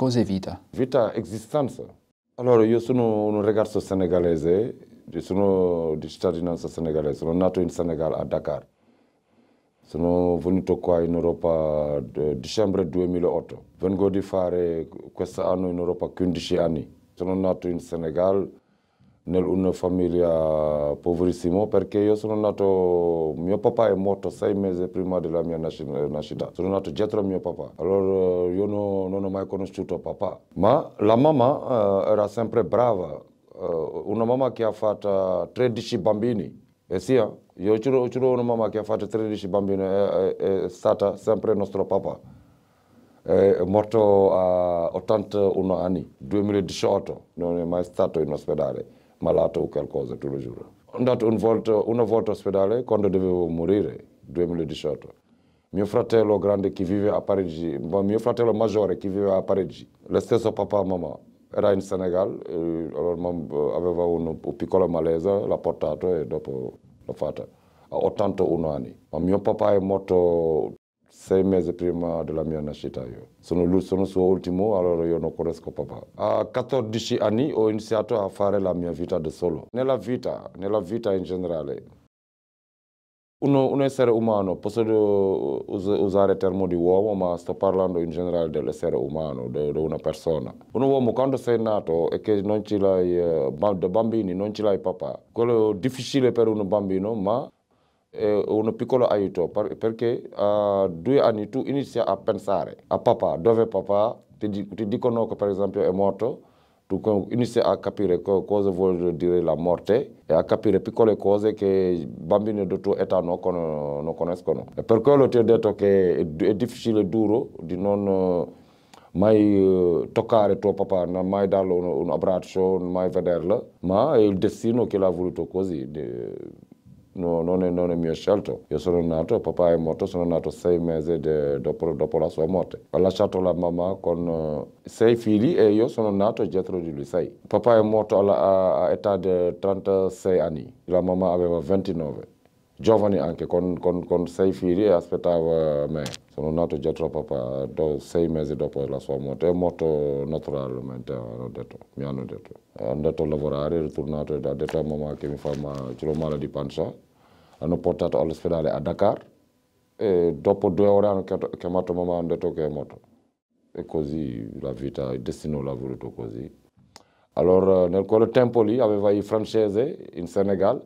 Cos'è vita? Vita, esistenza. Allora, io sono un ragazzo senegalese, sono di cittadinanza senegalese, sono nato in Senegal, a Dakar. Sono venuto qua in Europa dicembre 2008. Vengo di fare anno in Europa 15 anni. Sono nato in Senegal, in una famiglia poverissima perché io sono nato, mio papà è morto sei mesi prima della mia nascita, sono nato dietro mio papà, allora io no, non ho mai conosciuto papà, ma la mamma eh, era sempre brava, eh, una mamma che ha fatto 13 bambini, e sì, io ho una mamma che ha fatto 13 bambini, è, è, è stata sempre nostro papà è morto a 81 anni, 2018, non è mai stato in ospedale malato o qualcosa, te lo giuro. Andato una volta, una volta ospedale quando dovevo morire, 2018. Mio fratello grande che vive a Parigi, mio fratello maggiore che vive a Parigi, lo stesso papà e mamma, era in Senegal, allora aveva un piccolo malese, l'ha portato e dopo l'ho fatta a 81 anni. Ma mio papà è morto sei mesi prima della mia nascita io. Sono, sono suo ultimo, allora io non conosco papà. A 14 anni ho iniziato a fare la mia vita da solo. Nella vita, nella vita in generale. Uno, un essere umano, posso uh, usare il termine di uomo, ma sto parlando in generale dell'essere umano, di de, una persona. Un uomo quando sei nato e che non ce l'hai, eh, da bambini non ce l'hai papà, quello è difficile per un bambino, ma eh, un piccolo aiuto per, perché a uh, due anni tu inizi a pensare a ah, papà, dove papà ti, ti dicono che per esempio è morto, tu inizi a capire cosa vuol dire la morte e a capire piccole cose che i bambini di tuo età non, conoscono. E per quello ti ho detto che è, difficile, e duro, di non mai eh, toccare tuo papà, non mai darlo un, un abbraccio, non mai vederlo, ma è il destino che l'ha voluto così. No, non, è, non, è, mio scelto. Io sono nato, papà è morto, sono nato sei mesi de, dopo, dopo, la sua morte. Ha lasciato la mamma con eh, sei figli e io sono nato dietro di lui, sei. Papà è morto all'età di 36 anni, la mamma aveva 29. Giovane anche, con, con, con sei figli e aspettava me. Sono nato dietro papà, sei mesi dopo la sua morte, è morto naturalmente, hanno detto, mi hanno detto. È andato a lavorare, è ritornato, ha detto a mamma che mi fa male, ce male di pancia. Hanno portato all'ospedale a Dakar e dopo due ore hanno chiamato mamma e hanno detto che è morto. E così la vita, il destino l'ha voluto così. Allora, nel quel tempo lì aveva i francesi in Senegal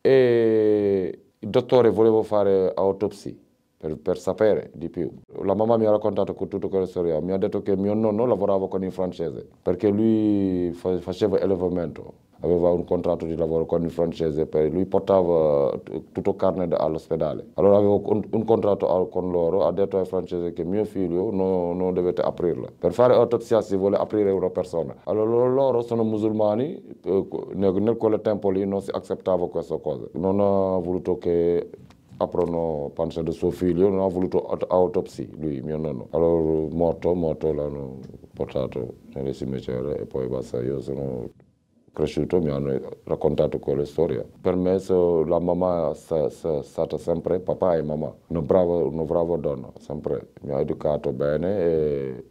e il dottore voleva fare autopsia per, per, sapere di più. La mamma mi ha raccontato tutto quello storia, mi ha detto che mio nonno lavorava con i francesi perché lui faceva allevamento, aveva un contratto di lavoro con il francese, e lui portava tutto carne all'ospedale. Allora avevo un, un, contratto con loro, ha detto ai francesi che mio figlio non, non dovete aprirla. Per fare autopsia si vuole aprire una persona. Allora loro sono musulmani, eh, nel, nel quel tempo lì non si accettava questa cosa. Non ha voluto che aprono panse di suo figlio, non ha voluto autopsi lui, mio nonno. Allora morto, morto l'hanno portato nel cimitero e poi basta, io sono cresciuto, mi hanno raccontato quelle storia. Per me so, la mamma è sta, sta, stata sempre papà e mamma, una brava, una brava donna, sempre mi ha educato bene e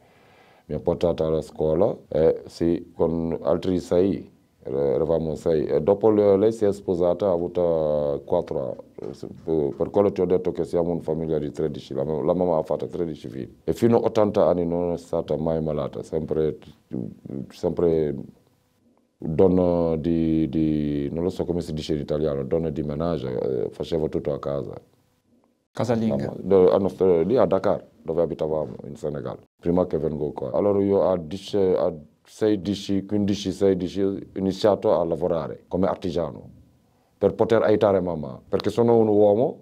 mi ha portato alla scuola e sì, con altri sei rămânsei. După legea spusată, a avut patru per te ti ho detto che siamo una famiglia di 13, la, la mamma ha fatto 13 vii. e fino 80 ani, nu è stata mai malata, sempre, sempre donna di, di, non lo so cum se dice în italiano, donna di menage, faceva totul a casa. linga. A nostro, de, a Dakar, dove abitavam in Senegal, prima che vengo cu Alor eu a 10, a 16, 15-16 iniziato a lavorare come artigiano per poter aiutare mamma, perché sono un uomo,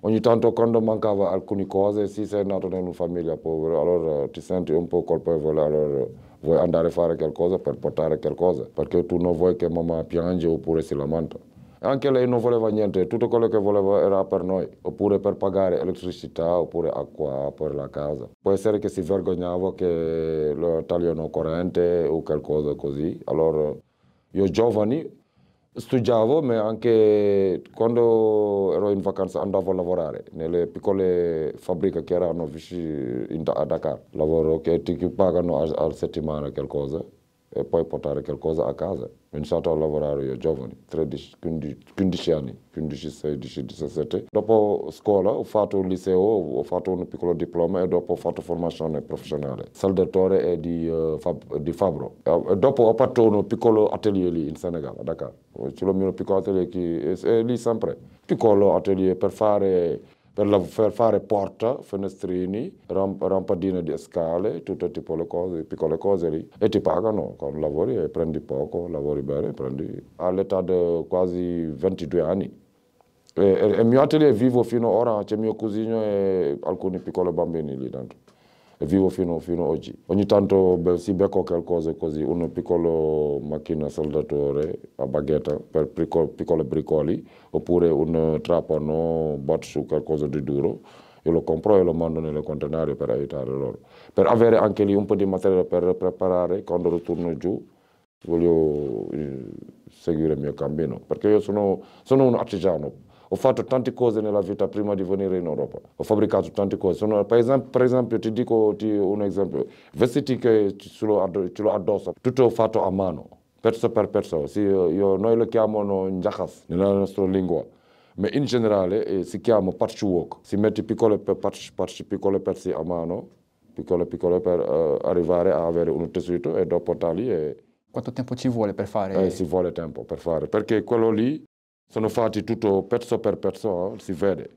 ogni tanto quando mancava alcune cose, se sei nato in una famiglia povera, allora ti senti un po' colpevole, allora vuoi andare a fare qualcosa per portare qualcosa, perché tu non vuoi che mamma piange oppure si lamenta. Anche lei non voleva niente, tutto quello che voleva era per noi, oppure per pagare elettricità, oppure acqua per la casa. Può essere che si vergognava che lo tagliano corrente o qualcosa così. Allora io giovani studiavo, ma anche quando ero in vacanza andavo a lavorare nelle piccole fabbriche che erano vicine a Dakar. Lavoro che ti pagano a, a settimana qualcosa e poi portare qualcosa a casa. Ho iniziato a lavorare io giovane, 13, 15, 15 anni, 15, 16, 17. Dopo scuola ho fatto un liceo, ho fatto un piccolo diploma e dopo ho fatto formazione professionale, saldatore e di, uh, fab, di fabbro. E dopo ho fatto un piccolo atelier lì in Senegal, a Dakar. C'è il mio piccolo atelier che è lì sempre. Piccolo atelier per fare per, la, per fare porta, finestrini, ramp, rampadine di scale, tutte tipo le cose, piccole cose lì. E ti pagano, con lavori e prendi poco, lavori bene, prendi all'età di quasi 22 anni. E, e, e mio atelier vivo fino ad ora, c'è mio cugino e alcuni piccoli bambini lì dentro vivo fino, fino oggi. Ogni tanto beh, si becco qualcosa così, una piccola macchina soldatore a baghetta per piccoli, bricoli, oppure un trapano batto su qualcosa di duro, io lo compro e lo mando nel contenario per aiutare loro. Per avere anche lì un po' di materiale per preparare quando ritorno giù, voglio eh, seguire il mio cammino, perché io sono, sono un artigiano, ho fatto tante cose nella vita prima di venire in Europa, ho fabbricato tante cose. Sono, per, esempio, per, esempio, ti dico ti, un esempio, vestiti che ce l'ho addosso, tutto ho fatto a mano, perso per perso, sì, noi lo chiamano njakas nella nostra lingua. Ma in generale eh, si chiama patchwork, si mette piccole, patch, patch, piccole pezzi a mano, piccole piccole per uh, arrivare a avere un tessuto e dopo portarli. E... Quanto tempo ci vuole per fare? Eh, si vuole tempo per fare, perché quello lì sono fatti tutto pezzo per pezzo, si vede.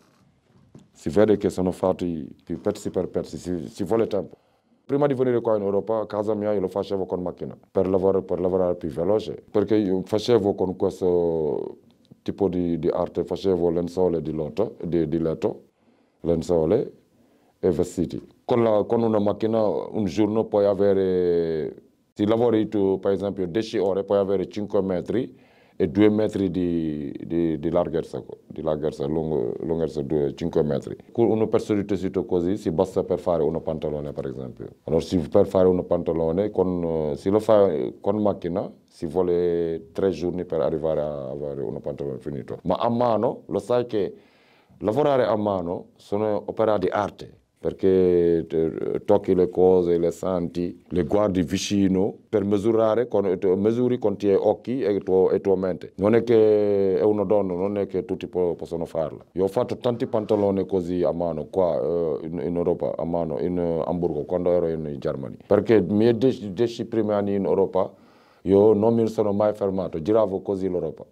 Si vede che sono fatti più pezzi per pezzi, si, si vuole tempo. Prima di venire qua in Europa, a casa mia io lo facevo con macchina, per lavorare, per lavorare più veloce, perché io facevo con questo tipo di, di arte, facevo lenzuole di, lotto, di, di letto, lenzuole e vestiti. Con, la, con una macchina un giorno puoi avere, se lavori tu per esempio 10 ore puoi avere 5 metri, e 2 metri di, di, di larghezza, di larghezza lungo, lunghezza 5 metri. Una persona di tessuto così si basta per fare un pantalone per esempio. Allora si, per fare un pantalone, con, si lo fa con macchina, si vuole tre giorni per arrivare a avere un pantalone finito. Ma a mano, lo sai che lavorare a mano sono opera di arte perché eh, tocchi le cose, le senti, le guardi vicino per misurare, con, eh, misuri con i tuoi occhi e, tuo, e tua mente. Non è che è una donna, non è che tutti possono farlo. Io ho fatto tanti pantaloni così a mano qua eh, in, in Europa, a mano in Hamburgo quando ero in Germania. Perché i miei dieci, dieci primi anni in Europa io non mi sono mai fermato, giravo così l'Europa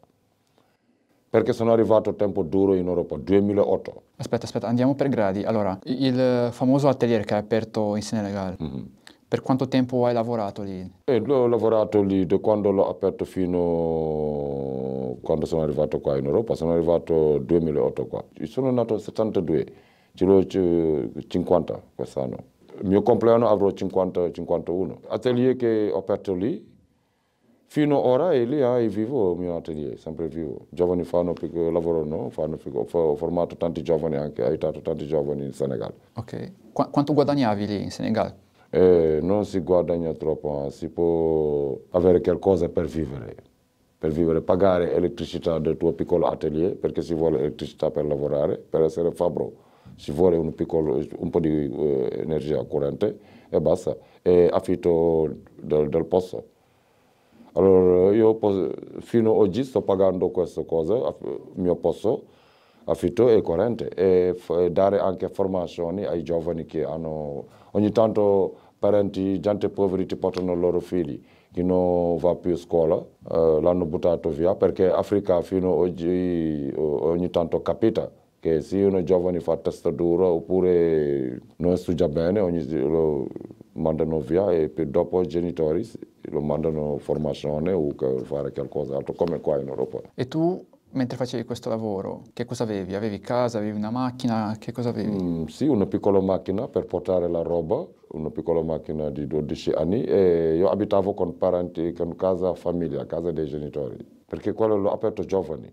perché sono arrivato a tempo duro in Europa, 2008. Aspetta, aspetta, andiamo per gradi. Allora, il famoso atelier che hai aperto in Senegal, mm-hmm. per quanto tempo hai lavorato lì? Eh, ho lavorato lì da quando l'ho aperto fino a quando sono arrivato qua in Europa, sono arrivato 2008 qua. Sono nato nel 72, ce l'ho 50 quest'anno. Il mio compleanno avrò 50, 51. Atelier che ho aperto lì, Fino ora è lì ah, è vivo il mio atelier, sempre vivo. Giovani fanno piccolo lavoro, no? Fanno piccolo. Ho formato tanti giovani anche, ho aiutato tanti giovani in Senegal. Ok. Qu- quanto guadagnavi lì in Senegal? Eh, non si guadagna troppo, si può avere qualcosa per vivere. Per vivere, pagare l'elettricità del tuo piccolo atelier, perché si vuole l'elettricità per lavorare, per essere fabbro ci vuole un, piccolo, un po' di eh, energia corrente e basta. E affitto del, del posto allora io fino ad oggi sto pagando questa cosa, il mio posto, affitto e corrente e dare anche formazioni ai giovani che hanno, ogni tanto parenti, gente povera ti portano i loro figli che non va più a scuola, eh, l'hanno buttato via perché Africa fino ad oggi ogni tanto capita che se un giovane fa testa dura oppure non studia bene, ogni, lo mandano via e dopo i genitori lo mandano in formazione o fare qualcos'altro, come qua in Europa. E tu mentre facevi questo lavoro, che cosa avevi? Avevi casa, avevi una macchina, che cosa avevi? Mm, sì, una piccola macchina per portare la roba, una piccola macchina di 12 anni e io abitavo con parenti, con casa famiglia, casa dei genitori, perché quello l'ho aperto giovani.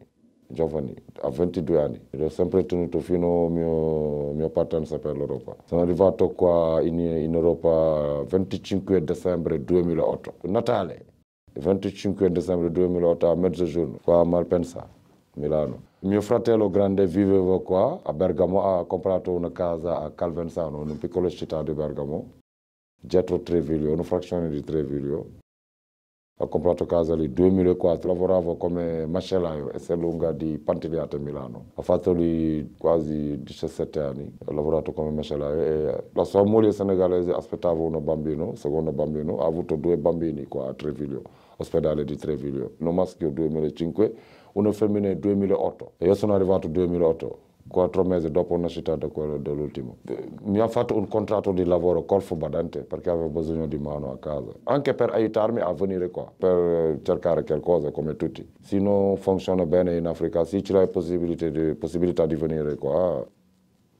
Giovanni, a 22 anni. L'ho sempre tenuto fino al mio, mio partenza per l'Europa. Sono arrivato qua in, in Europa 25 dicembre 2008, Natale. 25 dicembre a mezzogiorno, qua Malpensa, Milano. Mio fratello grande viveva qua a Bergamo, ha comprato una casa a Calvenzano, una piccola città di Bergamo, dietro Treviglio, una frazione di Treviglio. Ho comprato casa lì 2004, lavoravo come macellaio e lunga di a Milano. Ho fatto lì quasi 17 anni, ho lavorato come macellaio e la sua moglie senegalese aspettava un bambino, secondo bambino, ha avuto due bambini qua a Treviglio, ospedale di Treviglio, uno maschio 2005, uno femminile 2008 e io sono arrivato 2008 quattro mesi dopo una uscita dell'ultimo. Mi ha fatto un contratto di lavoro col badante perché avevo bisogno di mano a casa, anche per aiutarmi a venire qua, per eh, cercare qualcosa come tutti. Se non funziona bene in Africa, se c'è la possibilità di, possibilità di venire qua,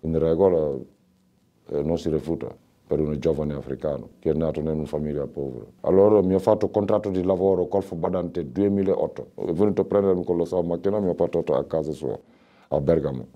in regola eh, non si rifiuta per un giovane africano che è nato in una famiglia povera. Allora mi ha fatto un contratto di lavoro col fubadante 2008, è venuto a prendermi con la sua macchina e mi ha portato a casa sua, a Bergamo.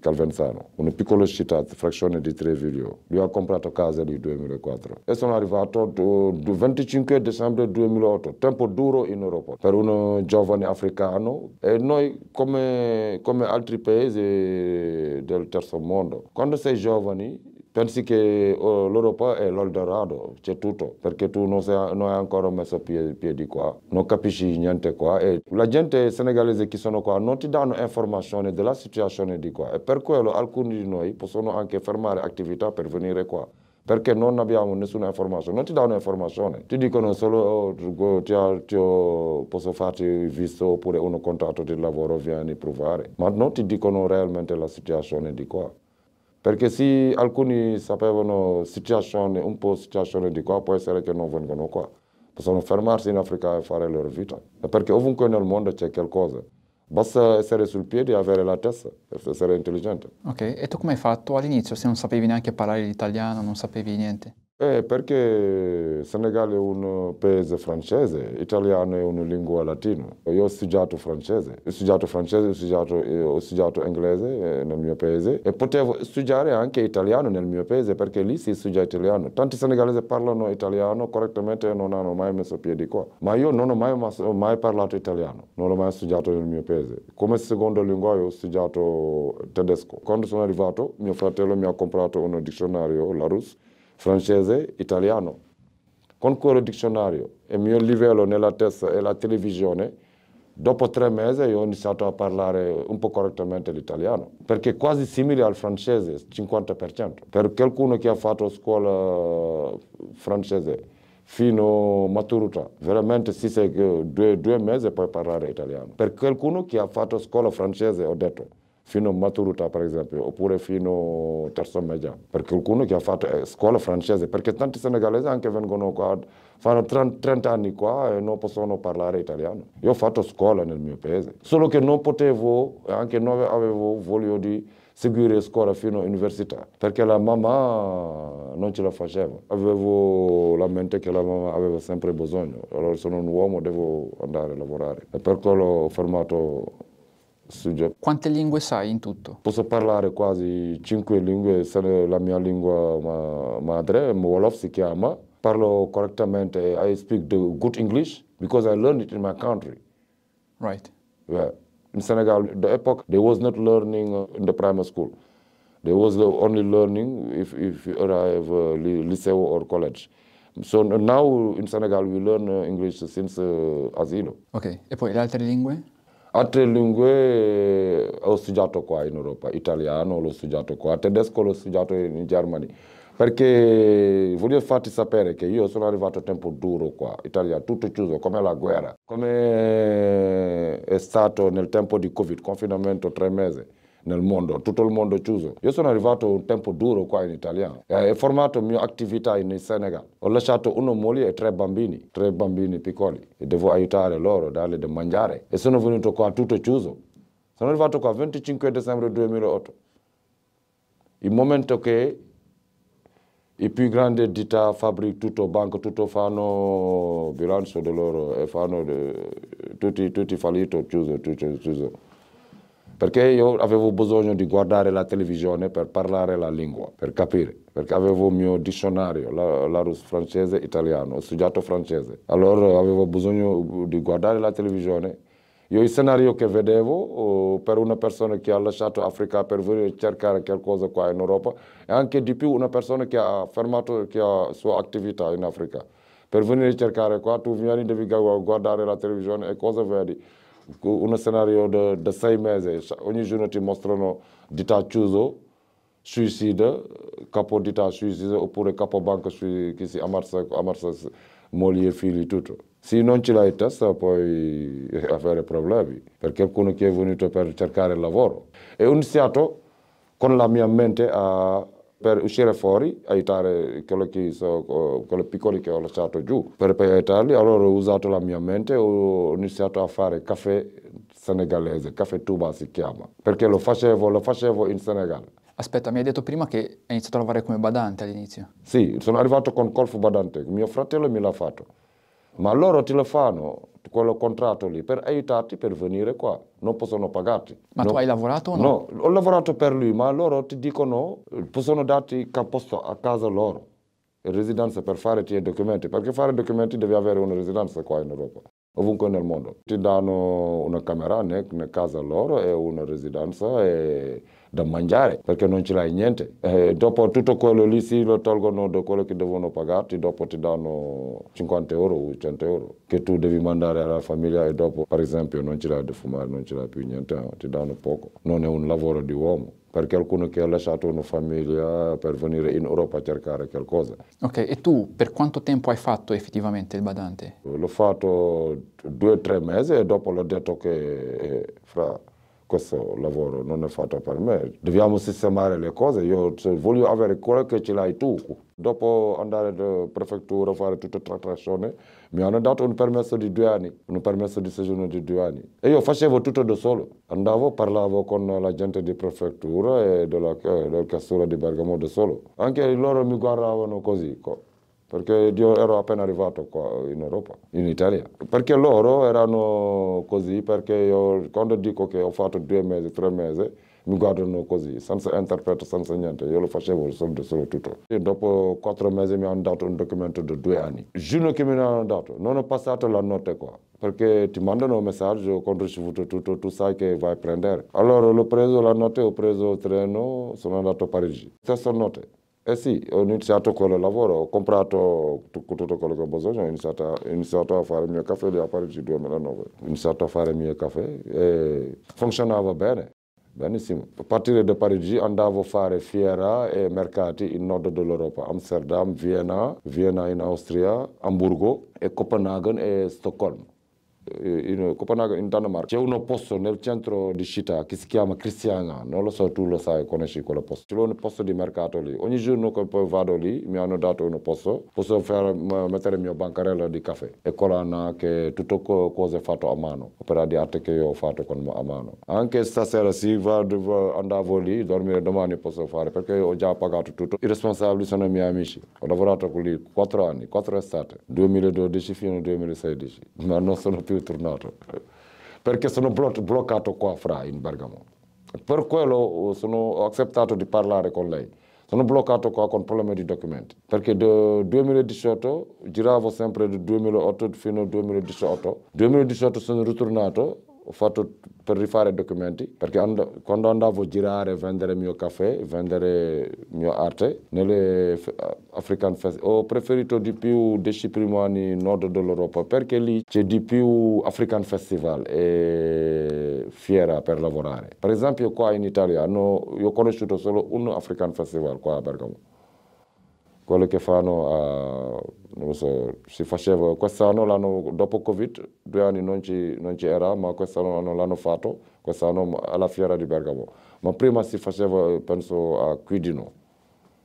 Calvenzano, una piccola città, frazione di Treviglio. Lui ha comprato casa nel 2004 e sono arrivato il 25 dicembre 2008, tempo duro in Europa per un eh, giovane africano e noi come, come altri paesi del terzo mondo, quando sei giovane pensi che oh, l'Europa è l'Eldorado, c'è tutto, perché tu non, sei, non hai ancora messo pie, piedi qua, non capisci niente qua. E la gente senegalese che sono qua non ti danno informazioni della situazione di qua e per quello alcuni di noi possono anche fermare attività per venire qua perché non abbiamo nessuna informazione, non ti danno informazioni. ti dicono solo oh, ti, ti, posso farti visto oppure un contratto di lavoro, vieni a provare, ma non ti dicono realmente la situazione di qua. Perché se alcuni sapevano situazione, un po' situazione di qua, può essere che non vengano qua. Possono fermarsi in Africa e fare la loro vita. Perché ovunque nel mondo c'è qualcosa. Basta essere sul piede e avere la testa, essere intelligente. Ok, e tu come hai fatto all'inizio se non sapevi neanche parlare l'italiano, non sapevi niente? Eh, perché Senegal è un eh, paese francese, l'italiano è una lingua latina. Io ho studiato francese, ho studiato francese, ho studiato, eh, ho studiato inglese eh, nel mio paese e potevo studiare anche italiano nel mio paese perché lì si studia italiano. Tanti senegalesi parlano italiano correttamente e non hanno mai messo piedi qua. Ma io non ho mai, mai parlato italiano, non ho mai studiato nel mio paese. Come seconda lingua ho studiato tedesco. Quando sono arrivato mio fratello mi ha comprato un dizionario, la russa, francese, italiano. Con quello dizionario e il mio livello nella testa e la televisione, dopo tre mesi ho iniziato a parlare un po' correttamente l'italiano, perché è quasi simile al francese, 50%. Per qualcuno che ha fatto scuola eh, francese fino a maturità, veramente si sa che due, due mesi puoi parlare italiano. Per qualcuno che ha fatto scuola francese, ho detto, fino a Maturuta per esempio, oppure fino a terzo media, per qualcuno che ha fatto eh, scuola francese, perché tanti senegalesi anche vengono qua, fanno 30, 30 anni qua e non possono parlare italiano. Io ho fatto scuola nel mio paese, solo che non potevo, anche non avevo voglia di seguire scuola fino all'università, perché la mamma non ce la faceva. Avevo la mente che la mamma aveva sempre bisogno, allora sono un uomo, devo andare a lavorare. E per quello ho formato quante lingue sai in tutto? Posso parlare quasi cinque lingue, la mia lingua ma madre, Wolof si chiama. Parlo correttamente, I speak the good English because I learned it in my country. Right. Yeah. In Senegal, the epoch, there was not learning in the primary school. There was only learning if, if you arrive uh, lycée or college. So now in Senegal we learn uh, English since uh, asilo. Ok, e poi le altre lingue? Altre lingue eh, ho studiato qua in Europa, italiano l'ho studiato qua, tedesco l'ho studiato in Germania, perché voglio farti sapere che io sono arrivato a tempo duro qua, Italia tutto chiuso, come la guerra, come è stato nel tempo di Covid, confinamento tre mesi nel mondo, tutto il mondo chiuso. Io sono arrivato un tempo duro qua in Italia e eh, ho formato mia attività in Senegal. Ho lasciato una moglie e tre bambini, tre bambini piccoli e devo aiutare loro, darle da mangiare. E sono venuto qua tutto chiuso. Sono arrivato qua il 25 dicembre 2008. Il momento che i più grandi ditta fabbricano tutto, banco tutto, fanno bilancio di loro e fanno de, eh, tutti, tutti fallito, chiuso, tutto chiuso perché io avevo bisogno di guardare la televisione per parlare la lingua, per capire, perché avevo il mio dizionario, la, la russo, francese, italiano, ho studiato francese, allora avevo bisogno di guardare la televisione. Io il scenario che vedevo oh, per una persona che ha lasciato l'Africa per venire a cercare qualcosa qua in Europa e anche di più una persona che ha fermato la sua attività in Africa. Per venire a cercare qua tu vieni, devi guardare la televisione e cosa vedi? un scenario de, de sei mesi, ogni giorno ti mostrano dita chiuso, suicidio, capo dita suicidio oppure capo banca che si ammazza, ammazza moglie, figli, tutto. Se non ce l'hai in testa puoi eh, avere problemi, per qualcuno che è venuto per cercare lavoro. E ho iniziato con la mia mente a per uscire fuori, aiutare quello che so, quelli piccoli che ho lasciato giù. Per poi aiutarli, allora ho usato la mia mente e ho iniziato a fare caffè senegalese, caffè tuba si chiama, perché lo facevo, lo facevo in Senegal. Aspetta, mi hai detto prima che hai iniziato a lavorare come badante all'inizio. Sì, sono arrivato con colpo badante, mio fratello me l'ha fatto. Ma loro ti lo fanno, quello contratto lì per aiutarti per venire qua. Non possono pagarti. Ma no. tu hai lavorato o no? No, ho lavorato per lui, ma loro ti dicono possono darti posto a casa loro, residenza per fare i documenti, perché fare i documenti devi avere una residenza qua in Europa ovunque nel mondo. Ti danno una camera nel, nel casa loro e una residenza e da mangiare perché non ce l'hai niente. E eh, dopo tutto quello lì, si lo tolgono da quello che devono pagarti, dopo ti danno 50 euro o 100 euro che tu devi mandare alla famiglia e dopo, per esempio, non ce l'hai da fumare, non ce l'hai più niente, ti danno poco. Non è un lavoro di uomo per qualcuno che ha lasciato una famiglia per venire in Europa a cercare qualcosa. Ok, e tu per quanto tempo hai fatto effettivamente il badante? L'ho fatto due o tre mesi e dopo l'ho detto che eh, fra questo lavoro non è fatto per me. Dobbiamo sistemare le cose, io voglio avere quello che ce l'hai tu. Dopo andare in prefettura a fare tutta trattazione, mi hanno dato un permesso di due anni, un permesso di soggiorno di due anni. E io facevo tutto da solo. Andavo, parlavo con la gente di prefettura e della, eh, del di Bergamo da solo. Anche loro mi guardavano così perché io ero appena arrivato qua in Europa, in Italia. Perché loro erano così, perché io, quando dico che ho fatto due mesi, tre mesi, mi guardano così, senza interpreto, senza niente. Io lo facevo solo, solo tutto. E dopo quattro mesi mi hanno dato un documento di due anni. Il giorno che mi hanno dato, non ho passato la notte qua. Perché ti mandano un messaggio, quando ho ricevuto tutto, tu sai che vai a prendere. Allora l'ho preso la notte, ho preso il treno, sono andato a Parigi. Stessa notte. Eh sì, ho iniziato quello lavoro, ho comprato tutto quello che ho bisogno, ho iniziato ho iniziato a fare il mio caffè a Parigi 2009. Ho iniziato a fare il mio caffè e funzionava bene, benissimo. A partire da Parigi andavo a fare fiera e mercati in nord dell'Europa, Amsterdam, Vienna, Vienna in Austria, Hamburgo e Copenaghen e Stoccolma. Eh, in Copenaghen, in Danimarca, c'è un posto nel centro di città che si chiama Cristiana, non lo so, tu lo sai, conosci quel posto. C'è un posto di mercato lì. Ogni giorno che poi vado lì mi hanno dato un posto, posso fare, mettere il mio bancarello di caffè e colana che tutto cose fatto a mano, opera di arte che io ho fatto con, a mano. Anche stasera se vado, andavo lì, dormire domani posso fare perché ho già pagato tutto. I responsabili sono i miei amici. Ho lavorato con lì 4 anni, 4 estate, 2012 fino al 2016, ma non sono più ritornato, perché sono bloccato qua fra in Bergamo. Per quello eh, sono accettato di parlare con lei. Sono bloccato qua con problemi di documenti, perché dal 2018 giravo sempre dal 2008 fino al 2018. 2018 sono ritornato ho fatto per rifare i documenti, perché and quando andavo a girare e vendere il mio caffè, vendere la mia arte, nelle eh, African Fest, ho preferito di più discipline nel nord dell'Europa, perché lì c'è di più African Festival e fiera per lavorare. Per esempio qua in Italia, hanno, io ho conosciuto solo un African Festival qua a Bergamo, quello che fanno a non so, si faceva quest'anno, l'anno, dopo Covid, due anni non ci, non ci era, ma quest'anno non l'hanno fatto, quest'anno alla fiera di Bergamo. Ma prima si faceva, penso, a Quidino,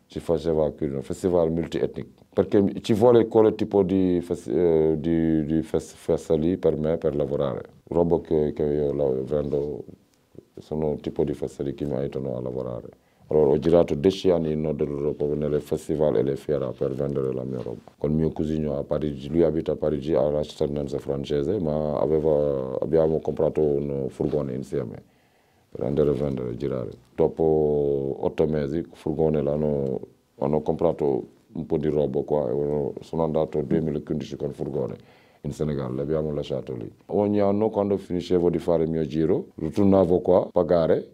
si faceva a Quidino, festival multietnico. Perché ci vuole quel tipo di, eh, di, di festa lì per me, per lavorare. Robo che, che io vendo sono un tipo di festa lì che mi aiutano a lavorare. Alors o jirato Desciani in nord provenere festival e le fiera per vendere la mia roba. Con mio cugino a Parigi, lui abita a Parigi, ha la cittadinanza francese, ma aveva, abbiamo comprato un furgone insieme per andare a vendere, girare. Dopo otto mesi il furgone l'hanno hanno comprato un po' di roba qua e sono andato nel 2015 con il furgone in Senegal, l'abbiamo lasciato lì. Ogni anno quando finiscevo di fare il mio giro, ritornavo qua a pagare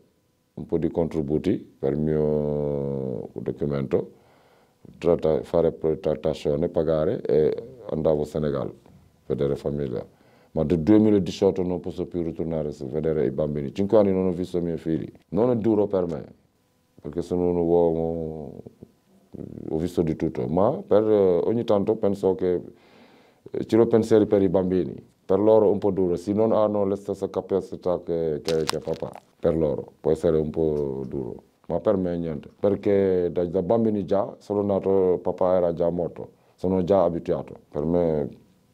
un po' di contributi per il mio documento, tratta, fare protrattazione, pagare e andavo in Senegal, vedere famiglia. Ma dal 2018 non posso più ritornare a vedere i bambini. Cinque anni non ho visto i miei figli. Non è duro per me, perché sono un uomo, ho visto di tutto, ma per, eh, ogni tanto penso che eh, ci sono pensieri per i bambini. Per loro è un po' duro, se non hanno la stessa capacità che, che, che papà per loro, può essere un po' duro, ma per me niente, perché da, da bambini già sono nato, papà era già morto, sono già abituato, per me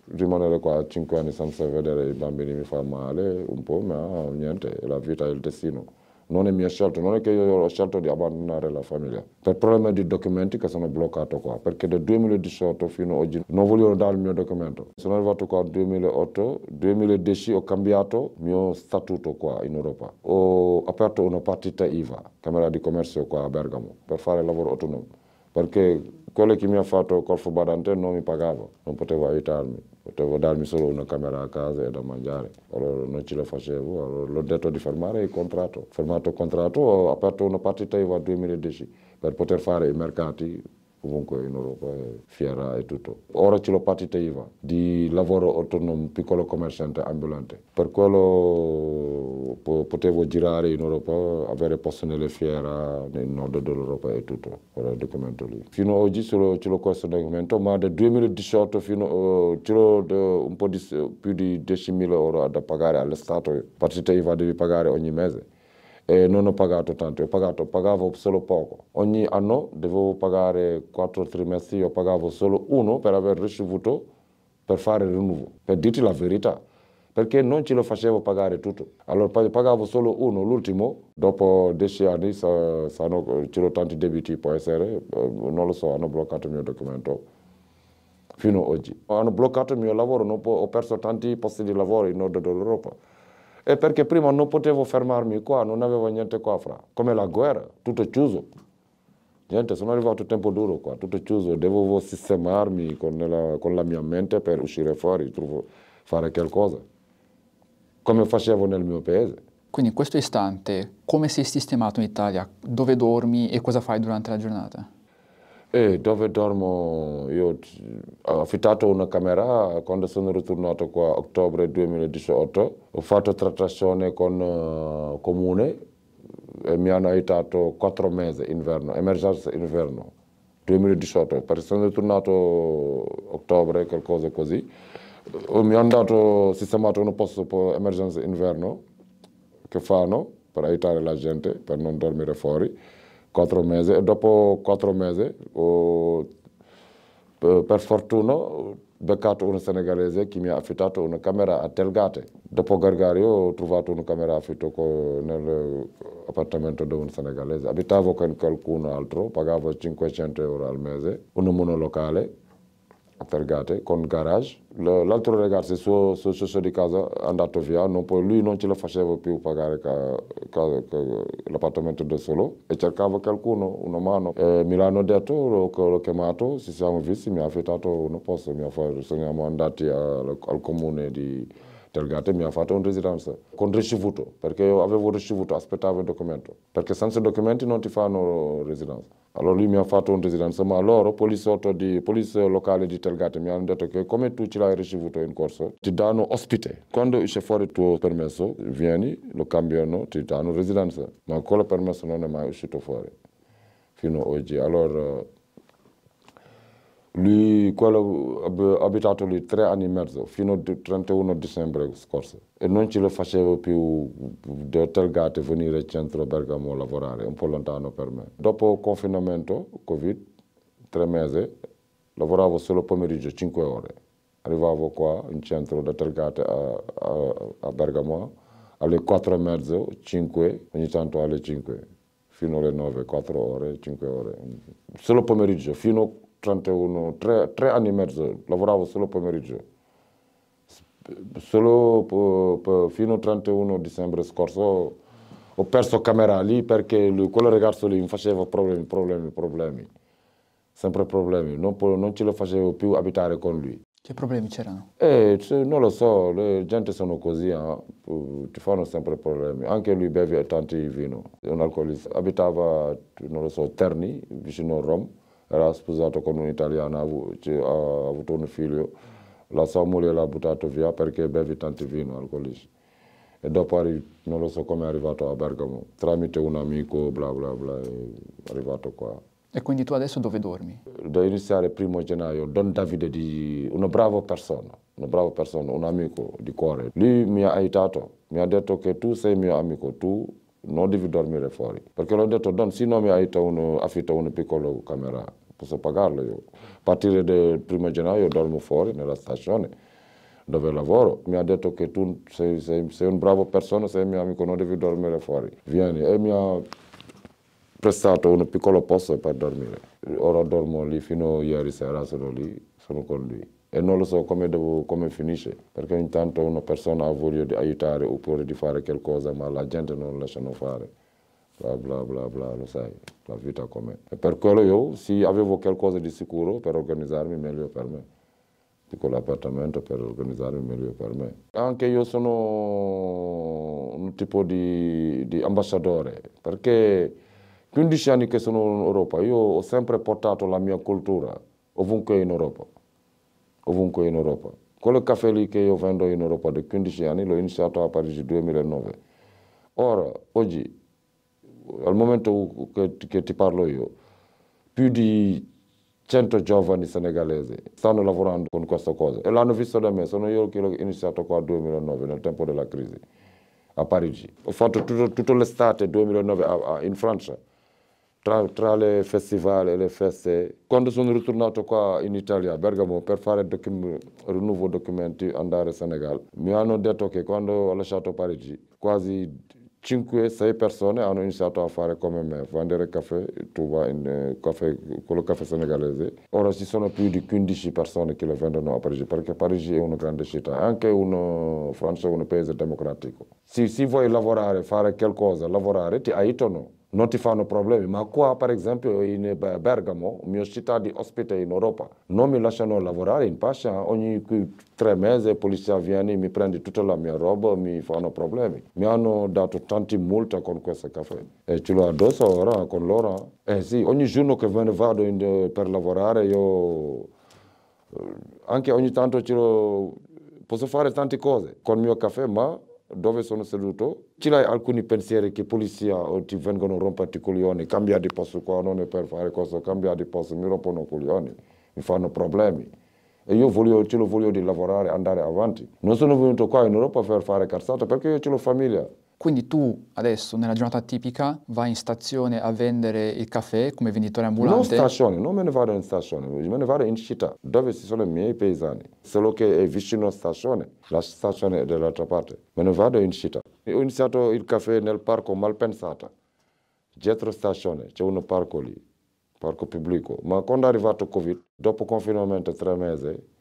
rimanere qua 5 anni senza vedere i bambini mi fa male un po', ma niente, la vita è il destino non è mia scelta, non è che io ho scelto di abbandonare la famiglia. Per problemi di documenti che sono bloccati qua, perché dal 2018 fino ad oggi non vogliono dare il mio documento. Sono arrivato qua nel 2008, 2010 ho cambiato il mio statuto qua in Europa. Ho aperto una partita IVA, Camera di Commercio qua a Bergamo, per fare lavoro autonomo, perché quello che mi ha fatto il Corfo Badante non mi pagava, non poteva aiutarmi tevo darmi solo una camera a casa e da mangiare. Allora non ce la facevo, allora l'ho detto di fermare il contratto. Fermato il contratto, ho aperto una partita IVA 2010 per poter fare i mercati comunque in Europa è fiera e tutto. Ora ce l'ho partita IVA di lavoro autonomo, piccolo commerciante ambulante. Per quello potevo girare in Europa, avere posto nelle fiere nel nord dell'Europa e tutto, era il documento lì. Fino ad oggi solo ce l'ho questo documento, ma dal 2018 fino, uh, ce l'ho eh, un po' di, più di 10.000 euro da pagare all'estato. Stato. Partita IVA devi pagare ogni mese e eh, non ho pagato tanto, pagato, pagavo solo poco. Ogni anno devo pagare quattro mesi, io pagavo solo uno per aver ricevuto per fare il rinnovo, per dirti la verità, perché non ce lo facevo pagare tutto. Allora pagavo solo uno, l'ultimo, dopo dieci anni c'erano tanti debiti, può essere, eh, non lo so, hanno bloccato il mio documento fino ad oggi. Hanno bloccato il mio lavoro, ho perso tanti posti di lavoro in nord dell'Europa e perché prima non potevo fermarmi qua, non avevo niente qua fra, come la guerra, tutto chiuso. Niente, sono arrivato tempo duro qua, tutto chiuso, devo sistemarmi con la, con la mia mente per uscire fuori, trovo, fare qualcosa, come facevo nel mio paese. Quindi in questo istante, come sei sistemato in Italia? Dove dormi e cosa fai durante la giornata? E eh, dove dormo? Io ho affittato una camera quando sono ritornato qua a ottobre 2018. Ho fatto trattazione con il uh, eh, comune e mi hanno aiutato quattro mesi inverno, emergenza inverno 2018. Perché sono ritornato a ottobre, qualcosa così. Eh, mi hanno dato, sistemato un posto per emergenza inverno che fanno per aiutare la gente per non dormire fuori quattro mesi, e dopo quattro mesi, oh, per fortuna, ho beccato un senegalese che mi ha affittato una camera a Telgate. Dopo Gargario ho trovato una camera affittata nell'appartamento eh, di un senegalese. Abitavo con qualcun altro, pagavo 500 euro al mese, un locale albergate, con garage. l'altro ragazzo, il suo, suo socio di casa, è andato via, non può, lui non ce la faceva più pagare l'appartamento da solo e cercava qualcuno, una mano. E mi l'hanno detto, l'ho, chiamato, ci siamo visti, mi ha affittato un posto, mi mia, siamo andati a, al comune di... Telgate mi ha fatto un rezidență, con ricevuto, perché eu avevo ricevuto, aspettavo documento, Perché senza documenti non ti fanno residenza. Allora lui mi ha fatto una residenza, ma loro, polițiotto di, poliție locale di Telgate mi-a detto che come tu ce l'hai ricevuto in corso, ti danno ospite. Quando esce fuori tuo permesso, vieni, lo cambiano, ti danno residenza. Ma acolo permesso non è mai uscito fuori fino ad oggi. Allora lui quello abitato lì tre anni e mezzo fino al 31 dicembre scorso e non ce la facevo più da Telgate venire al centro Bergamo a lavorare, un po' lontano per me. Dopo il confinamento, Covid, tre mesi, lavoravo solo pomeriggio, 5 ore. Arrivavo qua in centro da Telgate a, a, a Bergamo alle 4 e mezzo, 5, ogni tanto alle 5, fino alle 9, 4 ore, 5 ore. Solo pomeriggio, fino a 31, tre, tre anni e mezzo, lavoravo solo pomeriggio. Solo fino al 31 dicembre scorso ho perso camera lì perché lui, quel ragazzo lì mi faceva problemi, problemi, problemi. Sempre problemi, non, non ce lo facevo più abitare con lui. Che problemi c'erano? Eh, cioè, non lo so, le gente sono così, eh? ti fanno sempre problemi. Anche lui beve tanti vino, è un alcolista. Abitava, non lo so, Terni, vicino a Roma era sposato con un'italiana, ha avuto un figlio, la sua moglie l'ha buttato via perché beve tanto vino alcolici. E dopo non lo so come è arrivato a Bergamo, tramite un amico, bla bla bla, è arrivato qua. E quindi tu adesso dove dormi? Devo iniziare il primo gennaio. Don Davide, di, una brava persona, una brava persona, un amico di cuore. Lui mi ha aiutato, mi ha detto che tu sei mio amico, tu non devi dormire fuori. Perché l'ho detto, Don, se non mi aiuta, affitto una piccola camera posso, pagarlo. Io. A partire dal primo gennaio dormo fuori nella stazione dove lavoro. Mi ha detto che tu sei, sei, sei un bravo persona, sei mio amico, non devi dormire fuori. Vieni e mi ha prestato un piccolo posto per dormire. Ora dormo lì, fino a ieri sera sono lì, sono con lui. E non lo so come, devo, come finisce, perché intanto una persona ha voglia di aiutare oppure di fare qualcosa, ma la gente non lasciano fare bla bla bla bla, lo sai, la vita com'è. E per quello io, se avevo qualcosa di sicuro per organizzarmi meglio per me, dico l'appartamento per organizzarmi meglio per me. Anche io sono un tipo di, di ambasciatore, perché 15 anni che sono in Europa, io ho sempre portato la mia cultura ovunque in Europa, ovunque in Europa. Quello caffè lì che io vendo in Europa da 15 anni l'ho iniziato a Parigi nel 2009. Ora, oggi, al momento che, che ti parlo io, più di 100 giovani senegalesi stanno lavorando con questa cosa e l'hanno visto da me, sono io che l'ho iniziato qua nel 2009, nel tempo della crisi, a Parigi. Ho fatto tutto, tutto l'estate 2009 a, a, in Francia, tra, tra, le festival e le feste. Quando sono ritornato qua in Italia, a Bergamo, per fare docum nuovi documenti, andare in Senegal, mi hanno detto che quando ho lasciato Parigi, quasi 5-6 persone hanno iniziato a fare come me, vendere caffè, Tuba, in, eh, caffè, quello caffè senegalese. Ora ci sono più di 15 persone che lo vendono a Parigi, perché Parigi è una grande città, anche uno, Francia è un paese democratico. Se, se vuoi lavorare, fare qualcosa, lavorare, ti aiutano non ti fanno problemi. Ma qua, per esempio, in eh, Bergamo, mia città di ospite in Europa, non mi lasciano lavorare in pace. Ogni tre mesi la polizia viene, mi prende tutta la mia roba, mi fanno problemi. Mi hanno dato tanti multe con questo caffè. E ce l'ho addosso ora con loro. Eh sì, ogni giorno che vado in, eh, per lavorare, io eh, anche ogni tanto lo, posso fare tante cose con il mio caffè, ma dove sono seduto ci sono alcuni pensieri che polizia o ti vengono a rompere i coglioni, cambia di posto qua, non è per fare cosa, cambia di posto, mi rompono i coglioni, mi fanno problemi. E io voglio, ce lo voglio di lavorare, andare avanti. Non sono venuto qua in Europa per fare cazzate perché io ce l'ho famiglia. Quindi tu adesso nella giornata tipica vai in stazione a vendere il caffè come venditore ambulante? Non stazione, non me ne vado in stazione, me ne vado in città dove ci sono i miei paesani, solo che è vicino a stazione, la stazione è dall'altra parte, me ne vado in città. Ho iniziato il caffè nel parco Malpensata, dietro la stazione c'è un parco lì, parco pubblico, ma quando è arrivato il Covid, dopo confinamento tre mesi,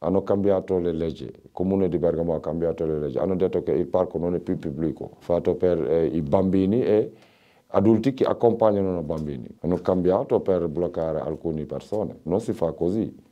hanno cambiato le leggi, il comune di Bergamo ha cambiato le leggi, hanno detto che il parco non è più pubblico, fatto per eh, i bambini e adulti che accompagnano i bambini. Hanno cambiato per bloccare alcune persone, non si fa così.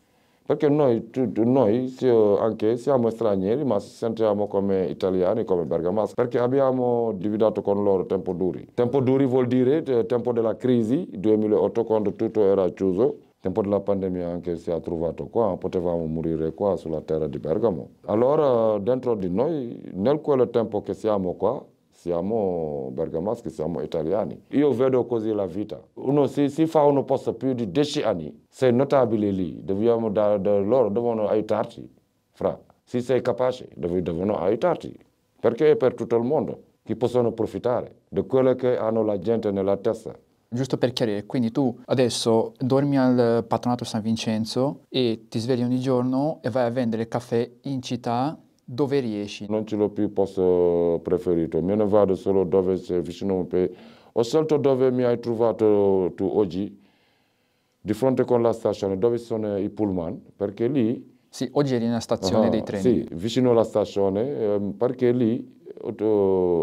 Perché noi, tu, noi anche siamo stranieri, ma ci sentiamo come italiani, come bergamaschi, perché abbiamo dividato con loro tempo duri. Tempo duri vuol dire eh, tempo della crisi, 2008 quando tutto era chiuso, tempo della pandemia anche si è trovato qua, potevamo morire qua sulla terra di Bergamo. Allora dentro di noi, nel quel tempo che siamo qua, siamo bergamaschi, siamo italiani. Io vedo così la vita. Uno si, si fa un posto più di dieci anni, sei notabile lì, dobbiamo da, da loro devono aiutarti, fra. Se sei capace, devono aiutarti, perché è per tutto il mondo che possono approfittare di quello che hanno la gente nella testa. Giusto per chiarire, quindi tu adesso dormi al patronato San Vincenzo e ti svegli ogni giorno e vai a vendere caffè in città dove riesci. Non ce l'ho più posto preferito, me ne vado solo dove sei vicino a per... Ho scelto dove mi hai trovato tu oggi, di fronte con la stazione, dove sono i pullman, perché lì... Sì, oggi eri nella stazione uh ah, -huh, dei treni. Sì, vicino alla stazione, ehm, perché lì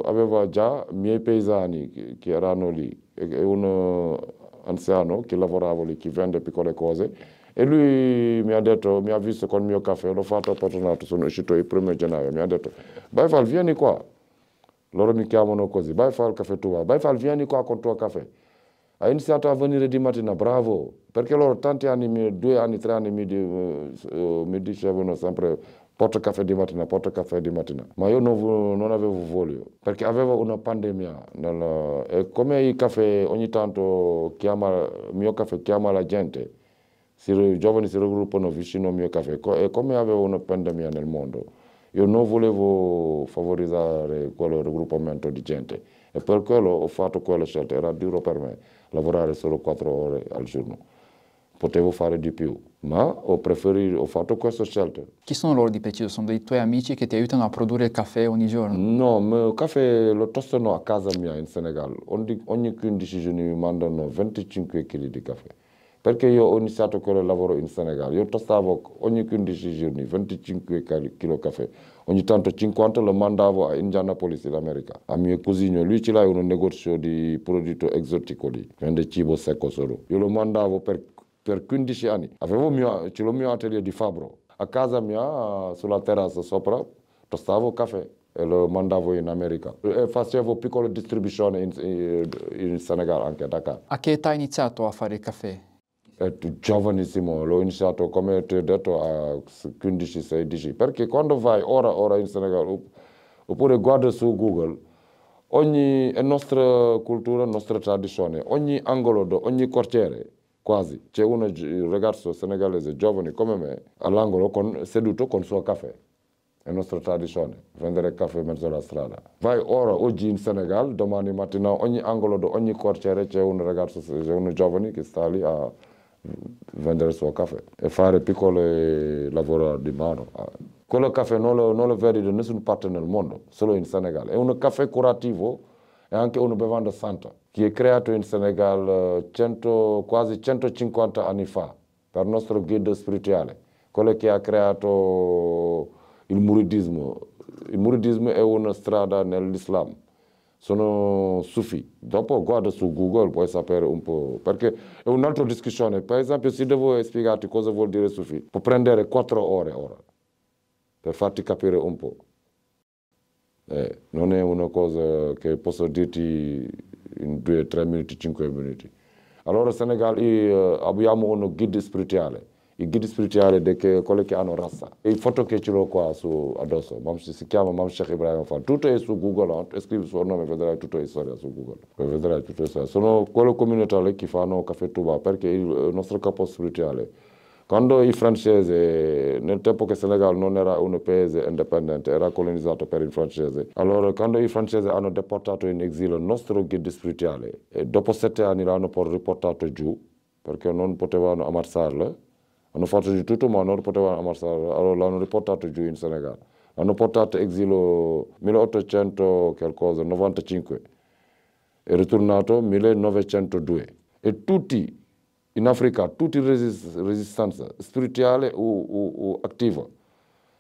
aveva già miei paesani che erano lì, è un anziano che lavorava lì, che vende piccole cose, e lui mi ha detto, mi ha visto con il mio caffè, l'ho fatto a patronato, sono uscito il primo gennaio, mi ha detto, Baifal vieni qua, loro mi chiamano così, Baifal caffè tua, Baifal vieni qua con il tuo caffè. Ha iniziato a venire di mattina, bravo, perché loro tanti anni, due anni, tre anni mi, eh, eh, dicevano sempre porto caffè di mattina, porto caffè di mattina. Ma io non, non avevo voglia, perché avevo una pandemia. Nella, e come il caffè ogni tanto chiama, mio caffè chiama la gente, i giovani si raggruppano vicino al mio caffè. E come avevo una pandemia nel mondo, io non volevo favorizzare quello raggruppamento di gente. E per quello ho fatto quella scelta, era duro per me lavorare solo quattro ore al giorno potevo fare di più, ma ho preferito, ho fatto questa scelta. Chi sono loro di preciso? Sono dei tuoi amici che ti aiutano a produrre il caffè ogni giorno? No, il caffè lo tostano a casa mia in Senegal, ogni, ogni 15 giorni mi mandano 25 kg di caffè. Perché io ho iniziato quel lavoro in Senegal, io tostavo ogni 15 giorni 25 kg caffè, ogni tanto 50 lo mandavo a Indianapolis in America, a mio cugino, lui ce l'ha un negozio di prodotti esotici lì, vende cibo secco solo. Io lo mandavo per per 15 anni. Avevo mio, ce mio atelier di fabbro. A casa mia, sulla terrazza sopra, tostavo caffè e lo mandavo in America. E facevo piccola distribuzione in, in, in Senegal, anche a Dakar. A che età hai iniziato a fare il caffè? È eh, giovanissimo, l'ho iniziato come ti ho detto a 15-16, perché quando vai ora, ora in Senegal, oppure guarda su Google, ogni nostra cultura, nostra tradizione, ogni angolo, ogni quartiere quasi. C'è uno, un ragazzo senegalese giovane come me all'angolo con, seduto con il suo caffè. È nostra tradizione, vendere caffè in mezzo alla strada. Vai ora, oggi in Senegal, domani mattina, ogni angolo, ogni quartiere c'è un ragazzo, c'è un giovane che sta lì a vendere il suo caffè e fare piccoli lavori di mano. Ah, quello caffè non lo, non lo vedi da nessuna parte nel mondo, solo in Senegal. È un caffè curativo e anche una bevanda santa che è creato in Senegal 100, eh, quasi 150 anni fa dal nostro guido spirituale, quello che ha creato il muridismo. Il muridismo è una strada nell'Islam. Sono sufi. Dopo guarda su Google, puoi sapere un po', perché è un'altra discussione. Per esempio, se devo spiegarti cosa vuol dire sufi, può prendere quattro ore ora, per farti capire un po'. Eh, non è una cosa che posso dirti in due tre minuti, cinque minuti. Allora Senegal io, euh, abbiamo un guide spirituale. Il guide spirituale è quello che hanno razza. E il foto che ce l'ho qua su addosso, si chiama Mam Sheikh Ibrahim Fall. Tutto è su Google, scrivi il suo nome e vedrai tutta la storia su Google. E vedrai tutta la storia. Sono quello comunità che fanno Caffè Tuba perché euh, il nostro capo spirituale Quando i francesi, nel tempo che il Senegal non era un paese indipendente, era colonizzato per i francesi, allora quando i francesi hanno deportato in esilio il nostro guide spirituale, e dopo sette anni l'hanno poi riportato giù, perché non potevano ammazzarlo, hanno fatto di tutto ma non potevano ammazzarlo, allora l'hanno riportato giù in Senegal. Hanno portato esilio 1800 qualcosa, 95, è ritornato 1902 e tutti in Africa tutti i resistenza spirituale o, o, o, attiva,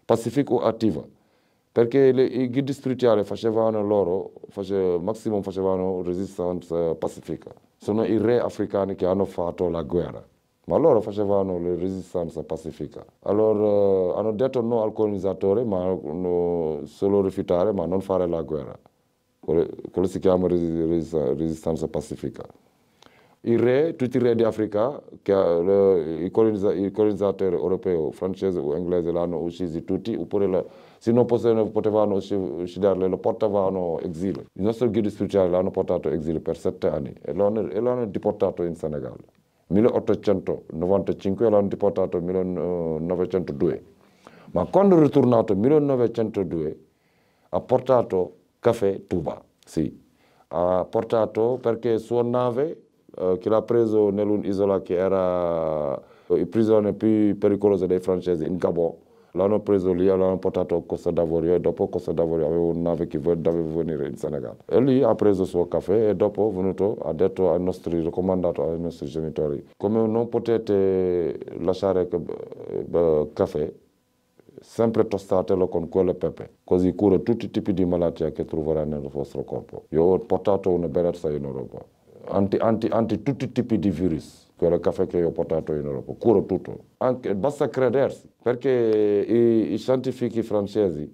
pacifica o attiva, perché le, i guidi spirituali facevano loro, face, massimo facevano resistenza pacifica. Sono i re africani che hanno fatto la guerra, ma loro facevano la resistenza pacifica. Allora hanno detto no al colonizzatore, ma no, solo rifiutare, ma non fare la guerra. Quello, quello si chiama resistenza pacifica il re, tutti i re d'Africa, i, colonizzatori europei, francesi o inglesi l'hanno uccisi tutti, oppure la, se non potevano ucciderli lo portavano esilio. I nostri guidi spirituali l'hanno portato esilio per sette anni e l'hanno deportato in Senegal. 1895 l'hanno deportato nel 1902. Ma quando è ritornato nel 1902 ha portato caffè Tuba, sì. Ha portato perché sua nave eh, che l'ha preso nell'isola che era la eh, prigione più pericolosa dei francesi, in Gabon. L'hanno preso lì e l'hanno portato a Costa d'Avorio e dopo Costa d'Avorio aveva una nave che doveva venire in Senegal. E lì ha preso il suo caffè e dopo è venuto, ha detto ai nostri, raccomandato ai nostri genitori, come non potete lasciare il eh, caffè, sempre tostatelo con quelle pepe, così cura tutti i tipi di malattie che troverà nel vostro corpo. Io ho portato una bellezza in Europa anti, anti, anti tutti i tipi di virus quello caffè che ho portato in Europa, curo tutto. Anche, basta credersi, perché i, i, scientifici francesi,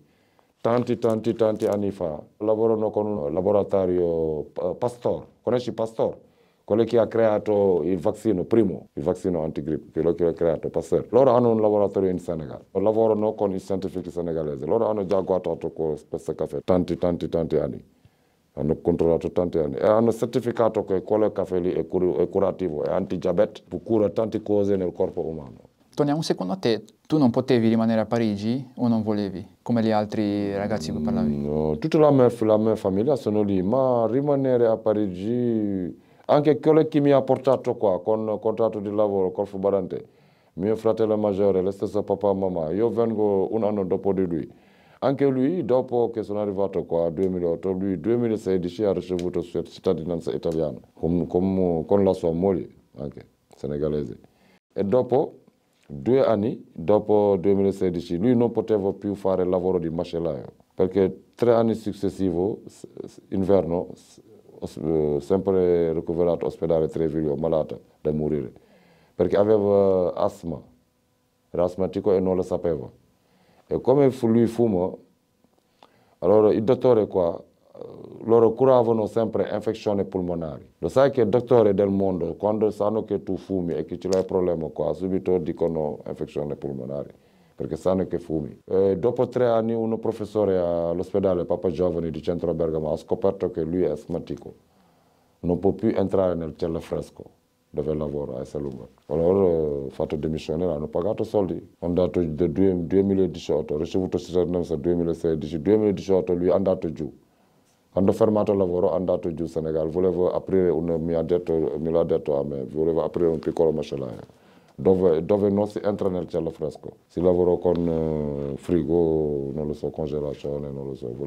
tanti, tanti, tanti anni fa, lavorano con un laboratorio uh, Pasteur, conosci Pasteur? Quello che ha creato il vaccino, primo, il vaccino antigrippe, quello che ha creato Pasteur. Loro hanno un laboratorio in Senegal, lavorano con i scientifici senegalesi, loro hanno già guardato questo caffè tanti, tanti, tanti anni hanno controllato tanti anni e hanno certificato che quello caffè lì è, cur è curativo, è antidiabete, curare tante cose nel corpo umano. Torniamo un secondo a te, tu non potevi rimanere a Parigi o non volevi, come gli altri ragazzi che parlavi? Mm, no, tutta la mia, la mia famiglia sono lì, ma rimanere a Parigi, anche quello che mi ha portato qua con il contratto di lavoro, Corfo Barante, mio fratello maggiore, lo stesso papà e mamma, io vengo un anno dopo di lui. Anche lui, dopo che sono arrivato qua nel 2008, lui nel 2016 ha ricevuto la cittadinanza italiana, con, con, con la sua moglie, anche senegalese. E dopo due anni, dopo 2016, lui non poteva più fare il lavoro di macellaio, perché tre anni successivi, inverno, eh, sempre ricoverato all'ospedale Treviglio, malato da morire, perché aveva asma, era asmatico e non lo sapeva. E come lui fuma, allora il dottore qua, loro curavano sempre infezioni polmonari. Lo sai che i dottori del mondo, quando sanno che tu fumi e che ce l'hai problema qua, subito dicono infezione polmonare perché sanno che fumi. E dopo tre anni un professore all'ospedale Papa Giovani di Centro Bergamo ha scoperto che lui è asmatico, non può più entrare nel cielo fresco. devait deci a à Saluma. Alors, Fatou démissionnaire, on n'a pas gâteau soldi. On a de 2018, ricevuto cittadinanza sa 2016, 2018 lui è andato giù. Quando fermato lavoro è andato giù Senegal, volevo aprire un miliardetto, miliardetto a me, volevo aprire un piccolo macellaio. dove, dove non si entra nel cielo fresco. Si lavora con eh, frigo, non lo so, congelazione, non lo so,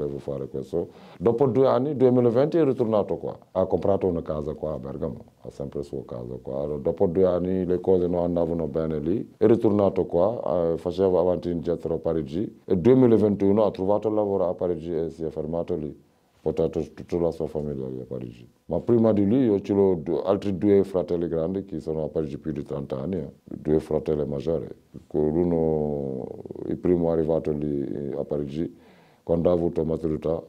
Dopo due anni, 2020, è ritornato qua. comprato una casa qua a Bergamo, ha sempre il suo casa qua. dopo due anni le cose non andavano bene lì, è ritornato qua, eh, avanti e indietro a Parigi. E 2021 ha trovato lavoro a Parigi e si è fermato lì. portato tutta la sua famiglia a Parigi. Ma prima di lui io ho altri due fratelli grandi che sono a Parigi più di 30 anni, eh. due fratelli maggiori. L'uno, il primo è arrivato lì eh, a Parigi, quando ha avuto maturità,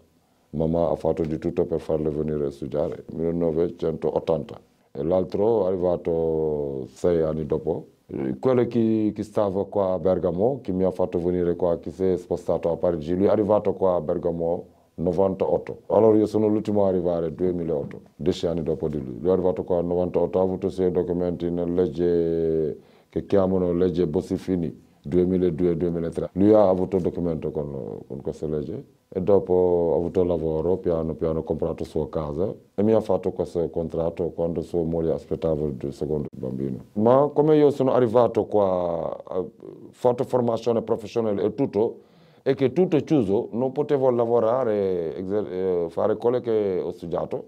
mamma ha fatto di tutto per farlo venire a studiare, 1980. E l'altro è arrivato sei anni dopo, quello che, che, stava qua a Bergamo, che mi ha fatto venire qua, che si è spostato a Parigi, lui è arrivato qua a Bergamo 90 8 alors yo sono l'ultimo arrivare 2008 dieci anni dopo di lui lui è arrivato qua a 98 ha avuto i suoi documenti nella legge che chiamano legge Bossifini 2002-2003 lui ha avuto un documento con, con questa legge e dopo ha avuto lavoro, piano piano ha comprato sua casa e mi ha fatto questo contratto quando sua moglie aspettava il secondo bambino. Ma come io sono arrivato qua, ho eh, fatto formazione professionale e tutto, e che tutto chiuso non potevo lavorare, e eh, fare quello che ho studiato.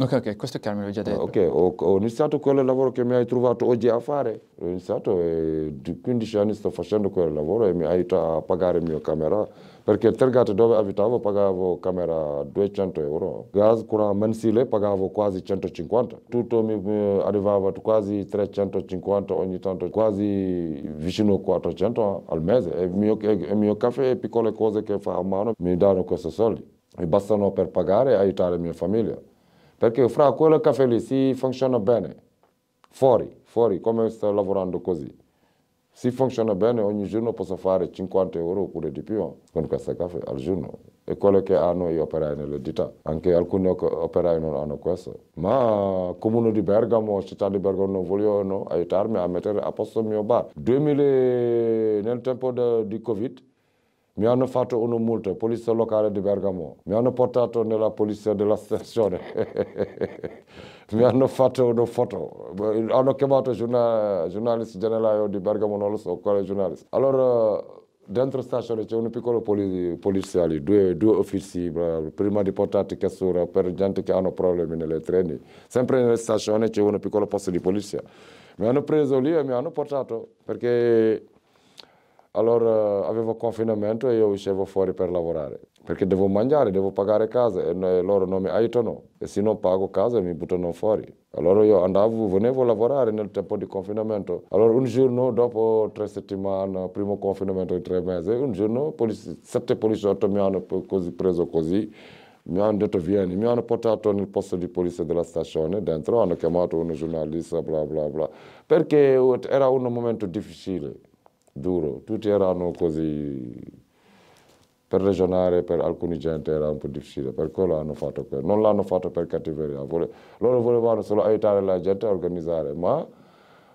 Ok, ok, questo è chiaro, me l'ho già detto. Ok, ho, ho, iniziato quel lavoro che mi hai trovato oggi a fare. Ho iniziato e di 15 anni sto facendo quel lavoro e mi aiuta a pagare il mio camera, perché il tergato dove abitavo pagavo camera 200 euro, gas, curante mensile pagavo quasi 150, tutto mi arrivava quasi 350 ogni tanto, quasi vicino 400 al mese. E il mio, il mio caffè e piccole cose che fa a mano mi danno questi soldi. Mi bastano per pagare e aiutare la mia famiglia. Perché fra quello caffè lì si funziona bene, fuori, fuori, come sto lavorando così. Se funziona bene, ogni giorno posso fare 50 euro oppure di più con questo caffè al giorno. E quello che hanno gli operai nelle dita. Anche alcuni operai non hanno questo. Ma il comune di Bergamo, città di Bergamo, non vogliono aiutarmi a mettere a posto il mio bar. 2000, nel tempo di Covid, mi hanno fatto una multa, polizia locale di Bergamo, mi hanno portato nella polizia della stazione, mi hanno fatto una foto, hanno chiamato il giornalista generale di Bergamo, non lo so quale giornalista. Allora, dentro la stazione c'è un piccolo poli- poliziale, due, due uffici, prima di portare portarti cassura per gente che hanno problemi nelle treni. Sempre nella stazione c'è un piccolo posto di polizia. Mi hanno preso lì e mi hanno portato perché allora avevo confinamento e io uscivo fuori per lavorare, perché devo mangiare, devo pagare casa e loro non mi aiutano. E se non pago casa mi buttano fuori. Allora io andavo, venivo a lavorare nel tempo di confinamento. Allora un giorno, dopo tre settimane, primo confinamento di tre mesi, un giorno poliz sette poliziotti mi hanno così, preso così mi hanno detto vieni, mi hanno portato nel posto di polizia della stazione dentro, hanno chiamato un giornalista, bla bla bla, perché era un momento difficile duro. tutti erano così. Per ragionare per alcuni gente era un po' difficile, per quello hanno fatto quello. Non l'hanno fatto per cattiveria, vole... loro volevano solo aiutare la gente a organizzare, ma,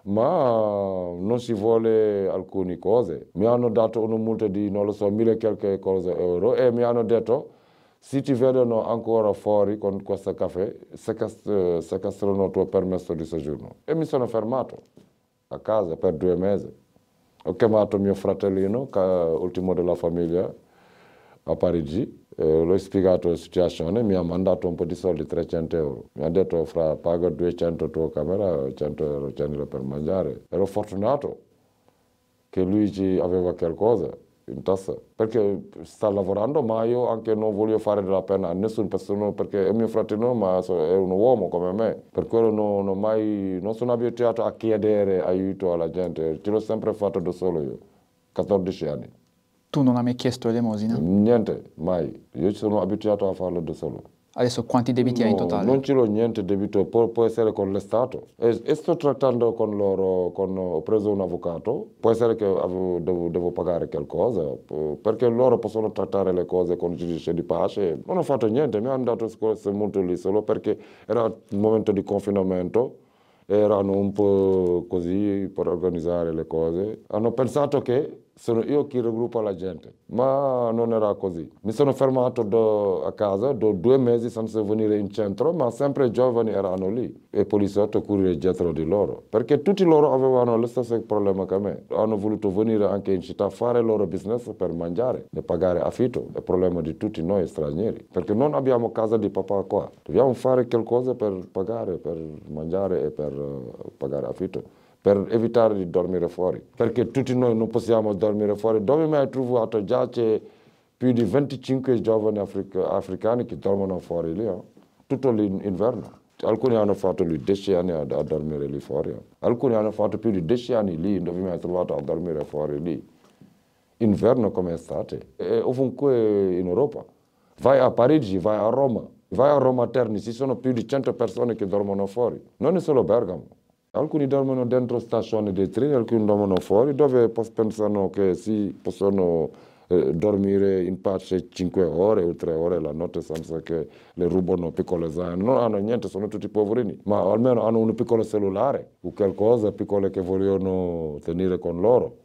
ma non si vuole alcune cose. Mi hanno dato una multa di, non lo so, mille qualche cose euro e mi hanno detto se ti vedono ancora fuori con questo caffè, sequestrano il tuo permesso di soggiorno. E mi sono fermato a casa per due mesi ho chiamato mio fratellino, l'ultimo della famiglia, a Parigi, l'ho spiegato la situazione, mi ha mandato un po' di soldi, 300 euro. Mi ha detto, fra, pago 200 tua camera, 100 euro, 100 euro per mangiare. Ero fortunato che Luigi aveva qualcosa in tasca perché sta lavorando ma io anche non voglio fare della pena a nessuna persona perché è mio fratello ma è un uomo come me per quello non, non, mai, non sono abituato a chiedere aiuto alla gente ce l'ho sempre fatto da solo io 14 anni tu non hai mai chiesto elemosina? niente mai io sono abituato a farlo da solo Adesso quanti debiti no, hai in totale? Non ci l'ho niente debito, può, può essere con l'Estato. E, e, sto trattando con loro, con, ho preso un avvocato, può essere che avevo, devo, devo, pagare qualcosa, perché loro possono trattare le cose con il giudice di pace. Non ho fatto niente, mi hanno dato scorso molto lì solo perché era il momento di confinamento erano un po' così per organizzare le cose. Hanno pensato che sono io che raggruppo la gente, ma non era così. Mi sono fermato do, a casa do due mesi senza venire in centro, ma sempre i giovani erano lì e i poliziotti correre dietro di loro, perché tutti loro avevano lo stesso problema che me. Hanno voluto venire anche in città a fare il loro business per mangiare e pagare affitto, è il problema di tutti noi stranieri, perché non abbiamo casa di papà qua, dobbiamo fare qualcosa per pagare, per mangiare e per eh, pagare affitto per evitare di dormire fuori, perché tutti noi non possiamo dormire fuori. Dove mi trovo a già c'è più di 25 giovani africani che dormono fuori lì, eh? tutto l'inverno. Alcuni hanno fatto lì 10 anni a, a dormire lì fuori, eh? alcuni hanno fatto più di 10 anni lì dove mi ha trovato a dormire fuori lì, inverno come estate, e ovunque in Europa. Vai a Parigi, vai a Roma, vai a Roma Terni, ci sono più di 100 persone che dormono fuori, non è solo Bergamo. Alcuni dormono dentro stazioni dei treni, alcuni dormono fuori, dove pensano che si possono eh, dormire in pace 5 ore o 3 ore la notte senza che le rubano piccole zaine. Non hanno niente, sono tutti poverini, ma almeno hanno un piccolo cellulare o qualcosa piccolo che vogliono tenere con loro.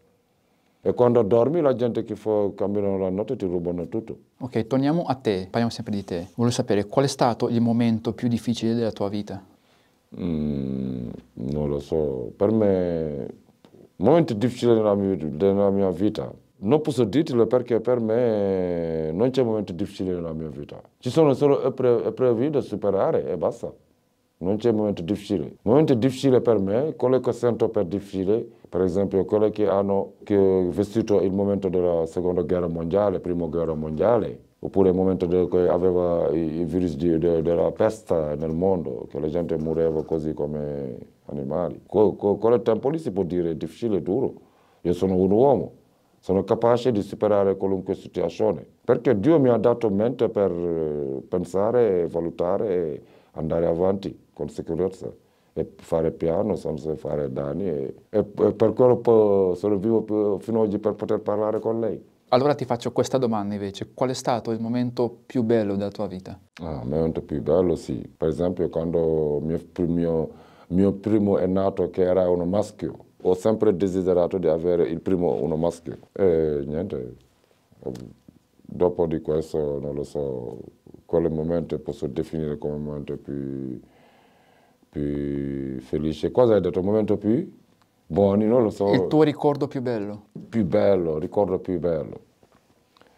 E quando dormi la gente che fa, camminano la notte ti rubano tutto. Ok, torniamo a te, parliamo sempre di te. Voglio sapere qual è stato il momento più difficile della tua vita? Mm, non lo so, per me momenti difficili della mia, della mia vita. Non posso dirtelo perché per me non c'è un momento difficile nella mia vita. Ci sono solo eprove da superare e basta. Non c'è un momento difficile. Momento difficile per me, quello che sento per difficile, per esempio quello che hanno che vestito il momento della seconda guerra mondiale, prima guerra mondiale, oppure il momento de, che aveva il virus di, de, della peste nel mondo, che la gente moriva così come animali. Con, con, con il tempo lì si può dire è difficile e duro. Io sono un uomo, sono capace di superare qualunque situazione, perché Dio mi ha dato mente per eh, pensare, valutare e andare avanti con sicurezza e fare piano senza fare danni e, e per quello sono vivo fino ad oggi per poter parlare con lei. Allora ti faccio questa domanda invece, qual è stato il momento più bello della tua vita? Ah, il momento più bello sì, per esempio quando mio, mio, mio primo è nato che era un maschio, ho sempre desiderato di avere il primo uno maschio e niente, ehm, dopo di questo non lo so, quale momento posso definire come il momento più, più felice, cosa hai detto, il momento più? buoni, non lo so. Il tuo ricordo più bello? Più bello, ricordo più bello.